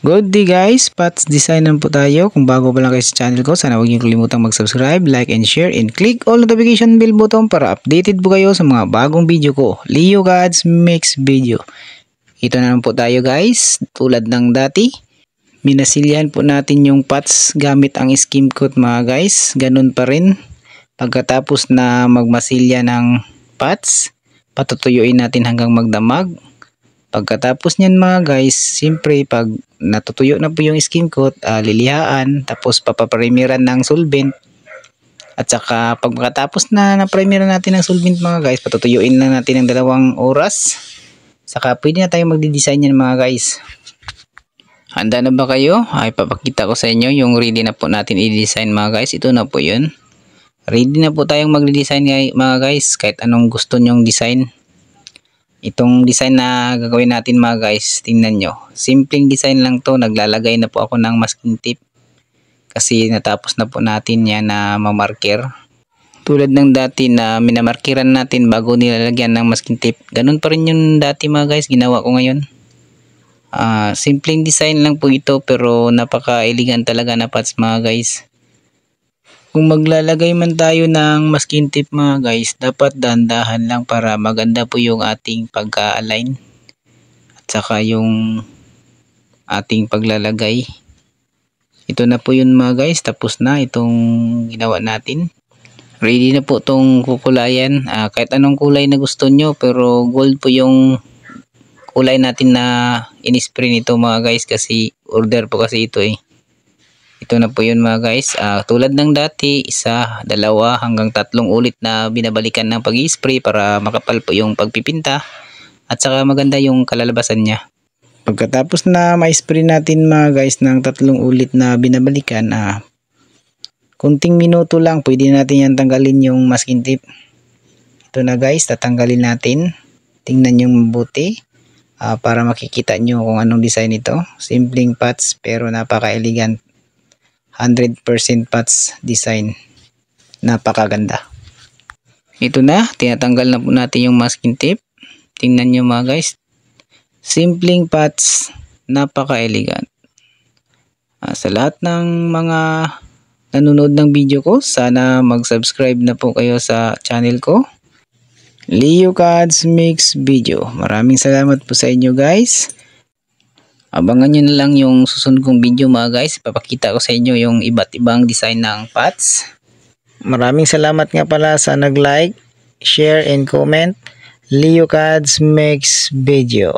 Good day guys, Pats Design naman po tayo. Kung bago pa lang kayo sa channel ko, sana huwag niyo kalimutang mag-subscribe, like and share and click all notification bell button para updated po kayo sa mga bagong video ko. Leo Gods Mix Video. Ito na lang po tayo guys, tulad ng dati. Minasilyahan po natin yung Pats gamit ang skim coat mga guys. Ganun pa rin. Pagkatapos na magmasilya ng Pats, patutuyuin natin hanggang magdamag. Pagkatapos niyan mga guys, siyempre pag natutuyo na po yung skin coat, uh, lilihaan, tapos papaprimiran ng solvent. At saka pag makatapos na na-primiran natin ng solvent mga guys, patutuyuin na natin ng dalawang oras. Saka pwede na tayo magde-design yan mga guys. Handa na ba kayo? Ay papakita ko sa inyo yung ready na po natin i-design mga guys. Ito na po yun. Ready na po tayong magde-design mga guys kahit anong gusto nyong design. Itong design na gagawin natin mga guys, tingnan nyo. Simpleng design lang to, naglalagay na po ako ng masking tape. Kasi natapos na po natin yan na mamarker. Tulad ng dati na minamarkiran natin bago nilalagyan ng masking tape. Ganun pa rin yung dati mga guys, ginawa ko ngayon. Uh, simpleng design lang po ito pero napaka-elegant talaga na pots mga guys. Kung maglalagay man tayo ng masking tip mga guys, dapat dandahan lang para maganda po yung ating pagka-align at saka yung ating paglalagay. Ito na po yun mga guys, tapos na itong ginawa natin. Ready na po itong kukulayan, ah, kahit anong kulay na gusto nyo pero gold po yung kulay natin na in-spray nito mga guys kasi order po kasi ito eh. Ito na po yun mga guys. Uh, tulad ng dati, isa, dalawa hanggang tatlong ulit na binabalikan ng pag-spray para makapal po yung pagpipinta at saka maganda yung kalalabasan niya. Pagkatapos na ma-spray natin mga guys ng tatlong ulit na binabalikan, uh, kunting minuto lang pwede natin yan tanggalin yung masking tape. Ito na guys, tatanggalin natin. Tingnan yung mabuti uh, para makikita nyo kung anong design ito. Simpleng patch pero napaka-elegant. 100% pots design. Napakaganda. Ito na, tinatanggal na po natin yung masking tape. Tingnan nyo mga guys. Simpleng pots, napaka-elegant. Uh, sa lahat ng mga nanonood ng video ko, sana mag-subscribe na po kayo sa channel ko. Leo Cards Mix Video. Maraming salamat po sa inyo guys. Abangan nyo na lang yung susunod kong video mga guys. Papakita ko sa inyo yung iba't ibang design ng pots. Maraming salamat nga pala sa nag-like, share, and comment. Leo Cads makes video.